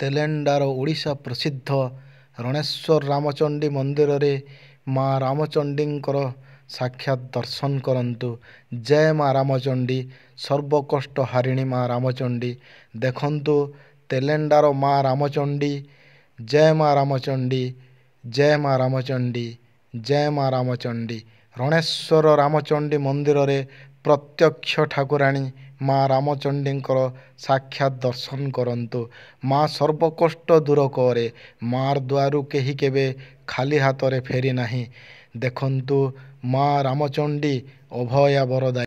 ତେଲେଣ୍ଡାର ଓଡ଼ିଶା ପ୍ରସିଦ୍ଧ ରଣେଶ୍ୱର ରାମଚଣ୍ଡୀ ମନ୍ଦିରରେ ମା ରାମଚଣ୍ଡୀଙ୍କର ସାକ୍ଷାତ ଦର୍ଶନ କରନ୍ତୁ ଜୟ ମା ରାମଚଣ୍ଡୀ ସର୍ବକଷ୍ଟ ହାରିଣୀ ମା ରାମଚଣ୍ଡୀ ଦେଖନ୍ତୁ ତେଲେଣ୍ଡାର ମା ରାମଚଣ୍ଡୀ ଜୟ ମା ରାମଚଣ୍ଡୀ ଜୟ ମା ରାମଚଣ୍ଡୀ ଜୟ ମା ରାମଚଣ୍ଡୀ ରଣେଶ୍ୱର ରାମଚଣ୍ଡୀ ମନ୍ଦିରରେ ପ୍ରତ୍ୟକ୍ଷ ଠାକୁରାଣୀ ମା ରାମଚଣ୍ଡୀଙ୍କର ସାକ୍ଷାତ ଦର୍ଶନ କରନ୍ତୁ ମା ସର୍ବକଷ୍ଟ ଦୂର କରେ ମା'ର ଦୁଆରୁ କେହି କେବେ ଖାଲି ହାତରେ ଫେରି ନାହିଁ ଦେଖନ୍ତୁ ମା ରାମଚଣ୍ଡୀ ଅଭୟା ବରଦାୟୀ